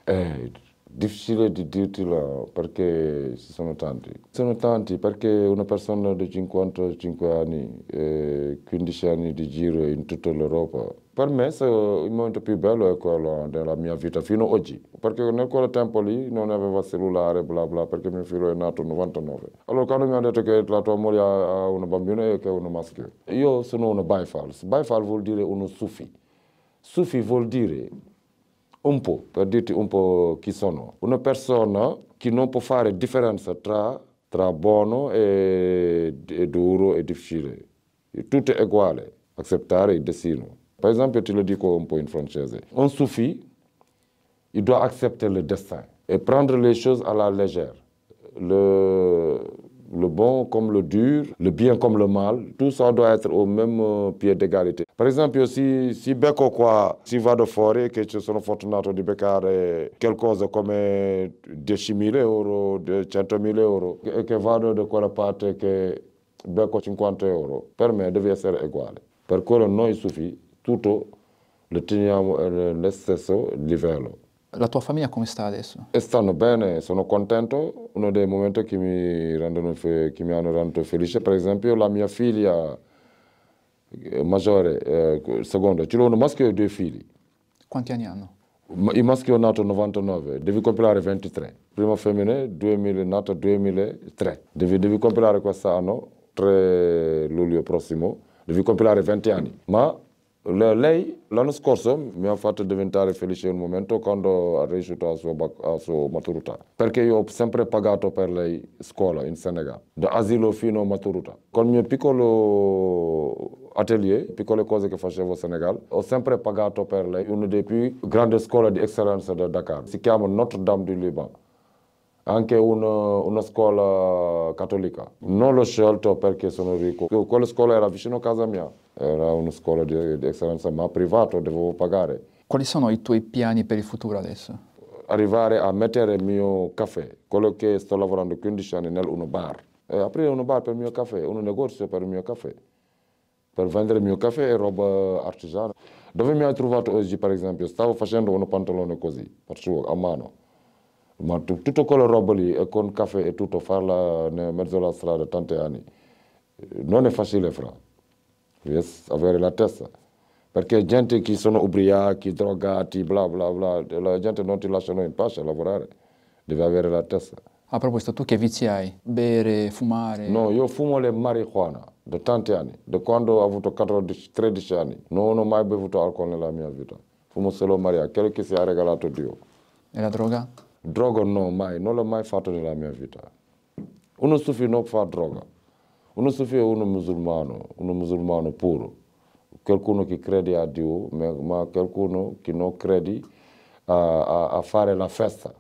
Eh, difficile di dirtelo perché ci sono tanti. Sono tanti perché una persona di 55 anni e 15 anni di giro in tutta l'Europa. Per me il momento più bello è quello della mia vita fino ad oggi, perché nel quel tempo lì non avevo cellulare, bla bla, perché mio figlio è nato nel 99. Allora quando mi hanno detto che la tua moglie ha una bambina e che è una maschio, io sono un bifals. Bifals vuol dire uno sufi. Sufi vuol dire un po', per dirti un po' chi sono, una persona che non può fare differenza tra, tra buono e, e, duro e difficile. Tutto è uguale, accettare il destino. Per esempio, te lo dico un po' in francese, un sufi, il doit accettare il destin e prendre les choses à la légère. Le, Le bon comme le dur, le bien comme le mal, tout ça doit être au même euh, pied d'égalité. Par exemple, si, si Beko quoi, si va de forêt, que ci sono fortunato quelque chose comme euh, come euros, de euros, euro, que que vado quoi quella parte che becco 50 permet per me deve essere uguale. Per quello noi tout le temps, teniamo tenir, le livello. La tua famiglia come sta adesso? stanno bene, sono contento. Uno dei momenti che mi, rendono, che mi hanno reso felice, per esempio, la mia figlia eh, maggiore, eh, seconda, ci sono un maschio e due figli. Quanti anni hanno? Il maschio è nato nel 99, devi compilare 23. Prima femmina, 2000, nato 2003. Devi, devi compilare quest'anno, 3 luglio prossimo, devi compilare 20 anni. Ma Le lei l'anno scorso mi ha fatto diventare felice un momento quando ha riuscito la sua, la sua maturità, perché io ho sempre pagato per lei scuola in Senegal, da asilo fino a maturità. Con il mio piccolo atelier, piccole cose che facevo in Senegal, ho sempre pagato per lei una delle più grandi scuole di eccellenza da Dakar, si chiama Notre Dame du Liban. anche una, eh, una, scuola cattolica. Non l'ho scelto perché sono ricco, quella scuola era vicino a casa mia, era una scuola di, di eccellenza, ma privato, dovevo pagare. Quali sono i tuoi piani per il futuro adesso? Arrivare a mettere il mio caffè, quello che sto lavorando 15 anni nel uno bar. E eh, aprire un bar per il mio caffè, un negozio per il mio caffè, per vendere il mio caffè e roba artigiana. Dove mi hai trovato oggi, per esempio? Stavo facendo un pantalone così, a mano ma tutto quello roba lì e eh, con caffè e tutto farla in mezzo alla strada tanti anni eh, non è facile fra devi avere la testa perché gente che sono ubriachi drogati bla bla bla la gente non ti lasciano in pace a lavorare devi avere la testa a proposito tu che vizi hai bere fumare no io fumo le marijuana da tanti anni da quando ho avuto 14, 13 anni non ho mai bevuto alcol nella mia vita fumo solo maria quello che si è regalato Dio e la droga? droga no, mai, non l'ho mai fatto nella mia vita. Uno sufi non fa droga. Uno sufi è uno musulmano, uno musulmano puro. Qualcuno che crede a Dio, ma, qualcuno che non crede a, a, a fare la festa.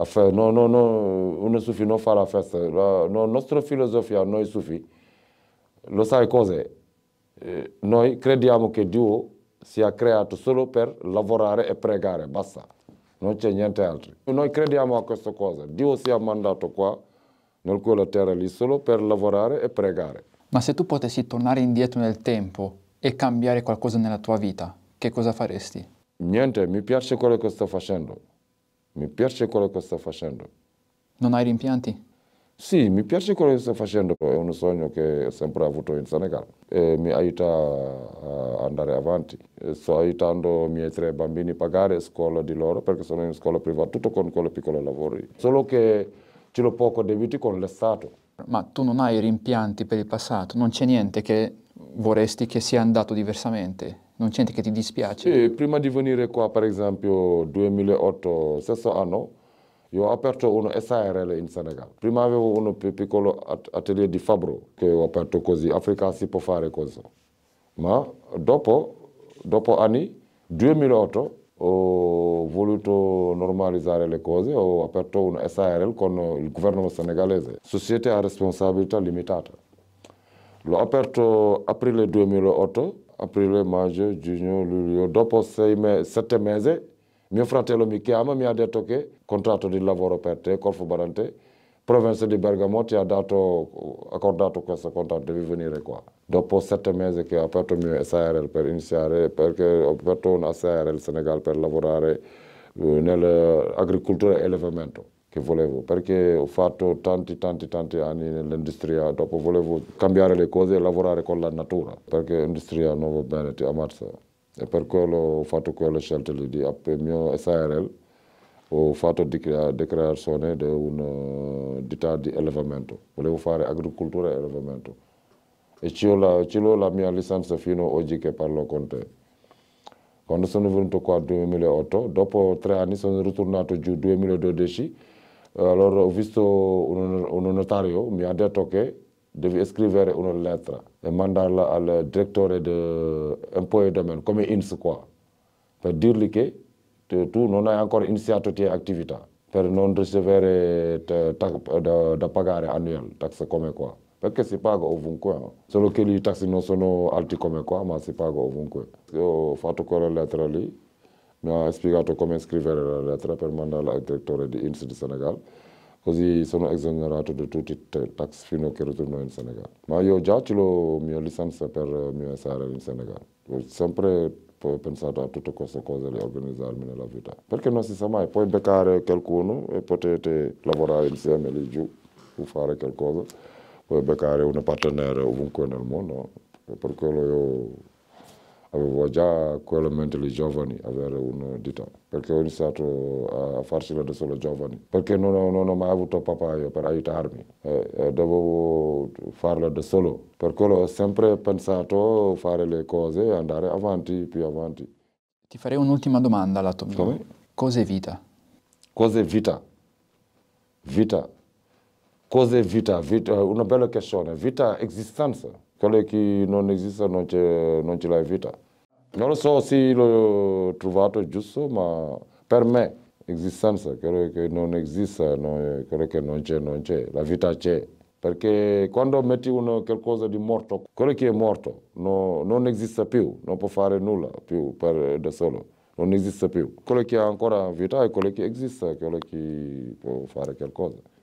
Fare, no, no, no, uno sufi non fa la festa. La no, nostra filosofia, noi sufi, lo sai cos'è? Eh, noi crediamo che Dio sia creato solo per lavorare e pregare, basta non c'è niente altro. Noi crediamo a questa cosa, Dio si è mandato qua, nel quella terra lì solo per lavorare e pregare. Ma se tu potessi tornare indietro nel tempo e cambiare qualcosa nella tua vita, che cosa faresti? Niente, mi piace quello che sto facendo. Mi piace quello che sto facendo. Non hai rimpianti? Sì, mi piace quello che sto facendo, è un sogno che ho sempre avuto in Senegal e mi aiuta ad andare avanti. Sto aiutando i miei tre bambini a pagare la scuola di loro perché sono in scuola privata, tutto con quei piccoli lavori. Solo che ce l'ho poco debiti con l'Estato. Ma tu non hai rimpianti per il passato, non c'è niente che vorresti che sia andato diversamente? Non c'è niente che ti dispiace? Sì, prima di venire qua, per esempio, 2008, stesso anno, io ho aperto un SARL in Senegal. Prima avevo un piccolo atelier di fabbro che ho aperto così. Africa si può fare così. Ma dopo, dopo anni, 2008, ho voluto normalizzare le cose, ho aperto un SARL con il governo senegalese, Società a responsabilità limitata. L'ho aperto aprile 2008, aprile, maggio, giugno, luglio, dopo sei me sette mesi mio fratello mi chiama, mi ha detto che contratto di lavoro per te, Corfu Barante, provincia di Bergamo ti ha dato, accordato questo contratto, devi venire qua. Dopo sette mesi che ho aperto il mio SARL per iniziare, perché ho aperto un SARL Senegal per lavorare eh, nell'agricoltura e allevamento che volevo, perché ho fatto tanti, tanti, tanti anni nell'industria, dopo volevo cambiare le cose e lavorare con la natura, perché l'industria non va bene, ti ammazza e per quello ho fatto quella scelta lì di il mio SARL ho fatto dichiarazione di un'attività eh, di allevamento volevo fare agricoltura e allevamento e ci ho la, la mia licenza fino ad oggi che parlo con te quando sono venuto qua nel 2008 dopo tre anni sono ritornato giù nel 2012 allora ho visto un, un notario mi ha detto che devi scrivere una lettera mandat la al directeur de impôt et domaine comme INS quoi per dirlique te tu non hai ancora iniziato tie attività per non ricevere da, da pagare annual tasse come qua perché si paga ovunque solo che i tassi non sono alti come qua ma si paga ovunque Io ho fatto quella lettera lì mi ha spiegato come la lettera per mandarla al direttore di INS di Senegal così sono esonerato da tutti i tax fino a che ritorno in Senegal. Ma io già ce l'ho mia licenza per eh, mio essere in Senegal. Ho sempre pensato a tutte queste cose di organizzarmi nella vita. Perché non si sa mai, puoi beccare qualcuno e potete lavorare insieme lì giù o fare qualcosa. Puoi beccare un partenaire ovunque nel mondo. Per quello io avevo già quella mente dei giovani, avere un dito, perché ho iniziato a farcela da solo giovani, perché non ho, non ho mai avuto papà io per aiutarmi, e, eh, dovevo farla da solo, per quello ho sempre pensato a fare le cose e andare avanti, più avanti. Ti farei un'ultima domanda alla tua vita. Come? Cos'è vita? Cos'è vita? Vita. Cos'è vita? vita? Una bella questione. Vita è esistenza quello che non esiste non c'è, non c'è la vita. Non so se l'ho trovato giusto, ma per me l'esistenza, quello che non esiste, no, quello eh, che non c'è, non c'è, la vita c'è. Perché quando metti uno, qualcosa di morto, quello che è morto no, non esiste più, non può fare nulla più per, da solo, non esiste più. Quello che ha ancora vita è quello che esiste, quello che può fare qualcosa.